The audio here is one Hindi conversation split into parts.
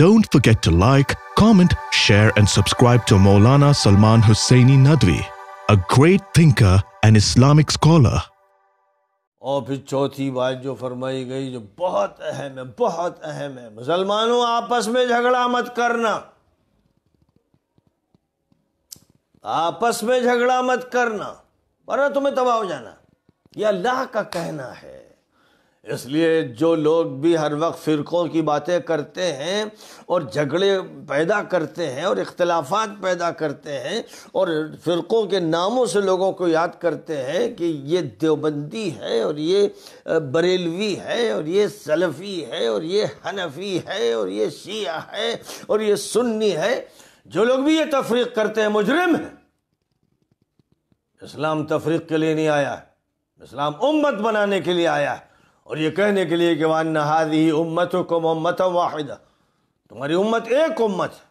Don't forget to like, comment, share, and subscribe to Maulana Salman Husseini Nadvi, a great thinker and Islamic scholar. और फिर चौथी बात जो फरमाई गई जो बहुत अहम है बहुत अहम है मुसलमानों आपस में झगड़ा मत करना आपस में झगड़ा मत करना वरना तुम्हें तबाह हो जाना यह अल्लाह का कहना है इसलिए जो लोग भी हर वक्त फ़िरक़ों की बातें करते हैं और झगड़े पैदा करते हैं और इख्तलाफात पैदा करते हैं और फ़िरक़ों के नामों से लोगों को याद करते हैं कि ये देवबंदी है और ये बरेलवी है और ये सलफ़ी है और ये हनफी है और ये शिया है और ये सुन्नी है जो लोग भी ये तफरीक करते हैं मुजरिम है इस्लाम तफरीक के लिए नहीं आया इस्लाम उम्मत बनाने के लिए आया है और ये कहने के लिए कि वान नहाद ही उम्मत को मोहम्मत वाहिद तुम्हारी उम्मत एक उम्मत है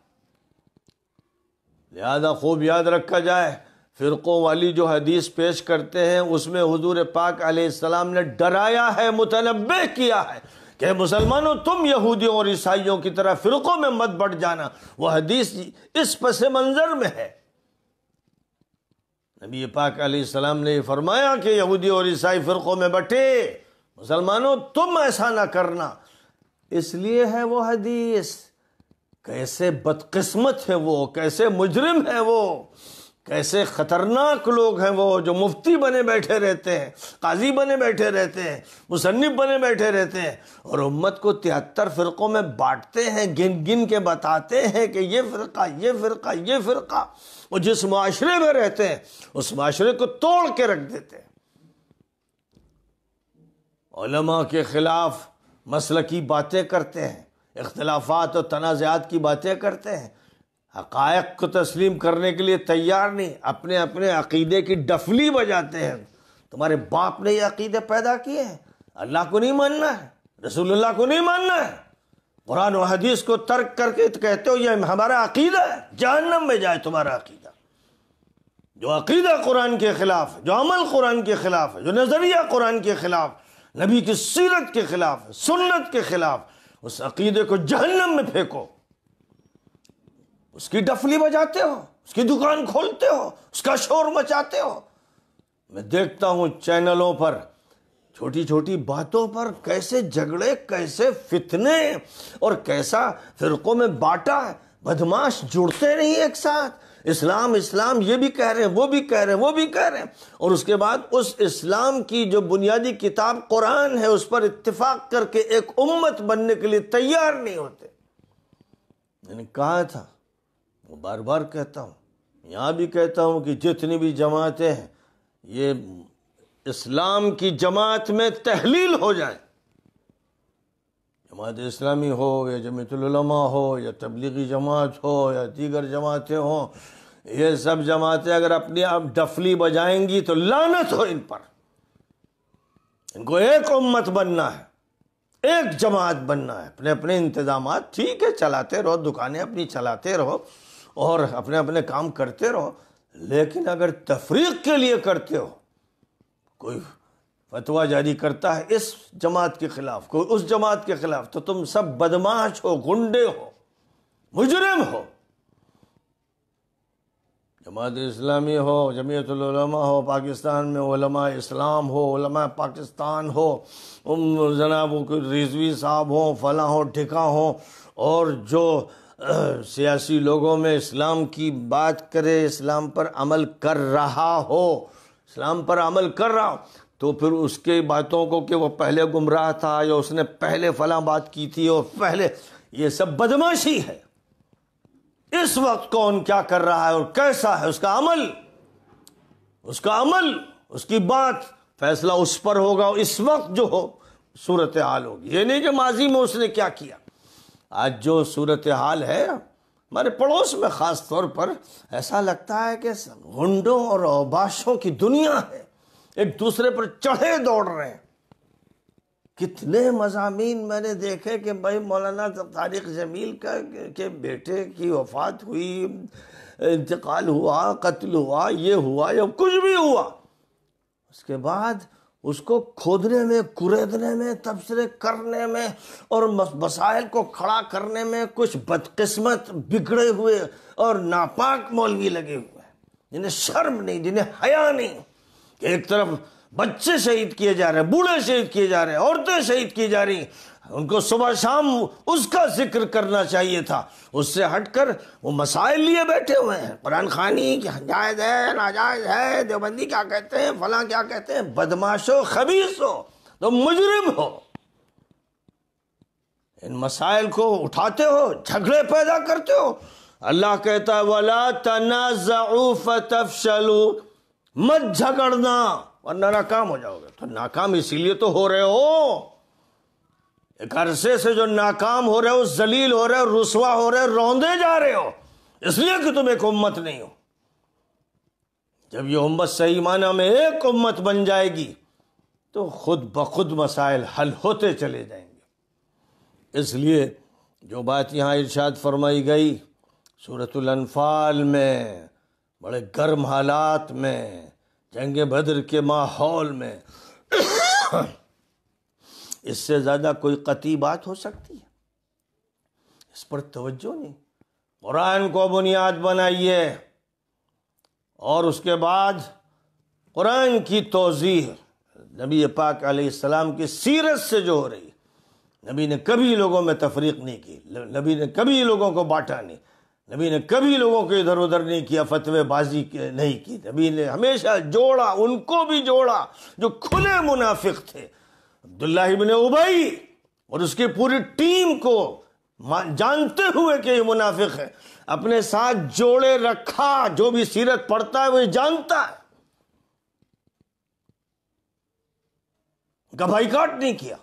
लिहाजा खूब याद रखा जाए फ़िरक़ों वाली जो हदीस पेश करते हैं उसमें हजूर पाक आसमाम ने डराया है मुतनब किया है कि मुसलमानों तुम यहूदियों और ईसाइयों की तरह फ़िरक़ों में मत बढ़ जाना वह हदीस इस पस मंज़र में है नबी पाक आसमाम ने फरमाया कि यहूदी और ईसाई फ़िरक़ों में बटे मुसलमानों तुम ऐसा ना करना इसलिए है वो हदीस कैसे बदकिस्मत है वो कैसे मुजरिम है वो कैसे खतरनाक लोग हैं वो जो मुफ्ती बने बैठे रहते हैं काजी बने बैठे रहते हैं मुसन्फ बने बैठे रहते हैं और उम्मत को तिहत्तर फ़िरक़ों में बांटते हैं गिन गिन के बताते हैं कि ये फ़िरका ये फ़िरका ये फ़िरका वो जिस माशरे में रहते हैं उस माशरे को तोड़ के रख देते हैं के ख़िलाफ़ मसल की बातें करते हैं इख्तलाफात और तनाज़ात की बातें करते हैं हकायक को तस्लीम करने के लिए तैयार नहीं अपने अपने अकीदे की डफली बजाते हैं तुम्हारे बाप ने ये अकीदे पैदा किए हैं अल्लाह को नहीं मानना है रसूलुल्लाह को नहीं मानना है कुरान और हदीस को तर्क करके कहते हो ये हमारा अकीदा है जहन्नम में जाए तुम्हारा अकीदा जो अकीदा कुरान के ख़िलाफ़ जो अमल कुरान के ख़िलाफ़ है जो नज़रिया कुरान के ख़िलाफ़ नबी की सीरत के खिलाफ है सुन्नत के खिलाफ उस अकीदे को जहन्नम में फेंको उसकी डफली बजाते हो उसकी दुकान खोलते हो उसका शोर मचाते हो मैं देखता हूं चैनलों पर छोटी छोटी बातों पर कैसे झगड़े कैसे फितने और कैसा फिरकों में बांटा बदमाश जुड़ते नहीं एक साथ इस्लाम इस्लाम ये भी कह रहे हैं वो भी कह रहे हैं वो भी कह रहे हैं और उसके बाद उस इस्लाम की जो बुनियादी किताब कुरान है उस पर इत्तेफाक करके एक उम्मत बनने के लिए तैयार नहीं होते मैंने कहा था वो बार बार कहता हूँ यहाँ भी कहता हूँ कि जितनी भी जमातें हैं ये इस्लाम की जमात में तहलील हो जाए जमात इस्लामी हो या जमीतलमा हो या तबलीगी जमात हो या दीगर जमातें हों ये सब जमातें अगर अपने आप डफली बजाएंगी तो लानत हो इन पर इनको एक उम्मत बनना है एक जमात बनना है अपने अपने इंतजाम ठीक है चलाते रहो दुकानें अपनी चलाते रहो और अपने अपने काम करते रहो लेकिन अगर तफरीक के लिए करते हो कोई फतवा जारी करता है इस जमात के खिलाफ को उस जमात के खिलाफ तो तुम सब बदमाश हो गुंडे हो मुजरिम हो जमात इस्लामी हो जमीयतलमा हो पाकिस्तान में उलमा इस्लाम हो ओलमा पाकिस्तान हो उम जनाब रिजवी साहब हो फला हो ठिका हो और जो सियासी लोगों में इस्लाम की बात करे इस्लाम पर अमल कर रहा हो इस्लाम पर अमल कर रहा हो तो फिर उसके बातों को कि वह पहले गुमराह था या उसने पहले फला बात की थी और पहले ये सब बदमाशी है इस वक्त कौन क्या कर रहा है और कैसा है उसका अमल उसका अमल उसकी बात फैसला उस पर होगा और इस वक्त जो हो सूरत हाल होगी ये नहीं कि माजी में उसने क्या किया आज जो सूरत हाल है हमारे पड़ोस में ख़ास तौर पर ऐसा लगता है कि गुंडों और अबाशों की दुनिया है एक दूसरे पर चढ़े दौड़ रहे हैं कितने मजामीन मैंने देखे कि भाई मौलाना तारिक जमील का के बेटे की वफात हुई इंतकाल हुआ कत्ल हुआ ये हुआ या कुछ भी हुआ उसके बाद उसको खोदने में कुरेदने में तबसरे करने में और मसाइल को खड़ा करने में कुछ बदकिस्मत बिगड़े हुए और नापाक मौलवी लगे हुए जिन्हें शर्म नहीं जिन्हें हया नहीं एक तरफ बच्चे शहीद किए जा रहे हैं बूढ़े शहीद किए जा रहे हैं औरतें शहीद की जा रही उनको सुबह शाम उसका जिक्र करना चाहिए था उससे हटकर वो मसाइल लिए बैठे हुए हैं कुरान खानी हाँ, जायज़ है नाजायज़ है देवबंदी क्या कहते हैं फला क्या कहते हैं बदमाश हो खबीस हो तो मुजरिम हो इन मसाइल को उठाते हो झगड़े पैदा करते हो अल्लाह कहता है वला तनाजाऊ फतफशलू मत झगड़ना वरना नाकाम हो जाओगे तो नाकाम इसीलिए तो हो रहे हो एक अरसे से जो नाकाम हो रहे हो जलील हो रहे हो रुसवा हो रहे हो रौंदे जा रहे हो इसलिए कि तुम एक उम्मत नहीं हो जब ये उम्मत सही माना में एक उम्मत बन जाएगी तो खुद ब खुद मसाइल हल होते चले जाएंगे इसलिए जो बात यहाँ इर्शाद फरमाई गई सूरतुल अनफाल में बड़े गर्म हालात में जंग बद्र के माहौल में इससे ज़्यादा कोई कती बात हो सकती है इस पर तवज्जो नहीं कुरान को बुनियाद बनाइए और उसके बाद कुरान की तोजीह नबी पाक सलाम की सीरत से जो हो रही नबी ने कभी लोगों में तफरीक नहीं की नबी ने कभी लोगों को बांटा नहीं नबी ने कभी लोगों को इधर उधर नहीं किया फतवेबाजी नहीं की नबी ने हमेशा जोड़ा उनको भी जोड़ा जो खुले मुनाफिक थे अब्दुल्ला इबन उबई और उसकी पूरी टीम को जानते हुए कि ये मुनाफिक है अपने साथ जोड़े रखा जो भी सीरत पढ़ता है वो जानता है उनका बाइकाट नहीं किया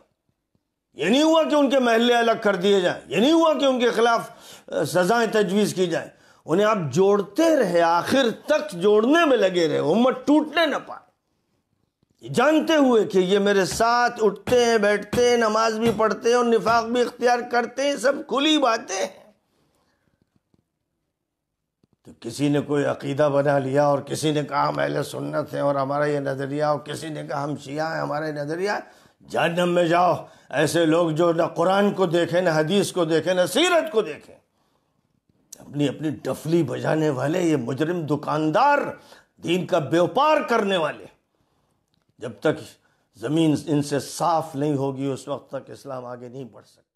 ये नहीं हुआ कि उनके महल्ले अलग कर दिए जाए ये नहीं हुआ कि उनके खिलाफ सजाएं तजवीज़ की जाए उन्हें आप जोड़ते रहे आखिर तक जोड़ने में लगे रहे उम्मत टूटने ना पाए जानते हुए कि ये मेरे साथ उठते हैं बैठते हैं नमाज भी पढ़ते हैं और निफाक भी इख्तियार करते हैं सब खुली बातें तो किसी ने कोई अकीदा बना लिया और किसी ने कहा हम अहले सुन्नत हैं और हमारा ये नज़रिया और किसी ने कहा हम शिया हैं हमारा ये नज़रिया जहनम में जाओ ऐसे लोग जो ना कुरान को देखें ना हदीस को देखें ना सीरत को देखें अपनी अपनी डफली बजाने वाले ये मुजरिम दुकानदार दीन का व्यापार करने वाले जब तक ज़मीन इनसे साफ नहीं होगी उस वक्त तक इस्लाम आगे नहीं बढ़ सकता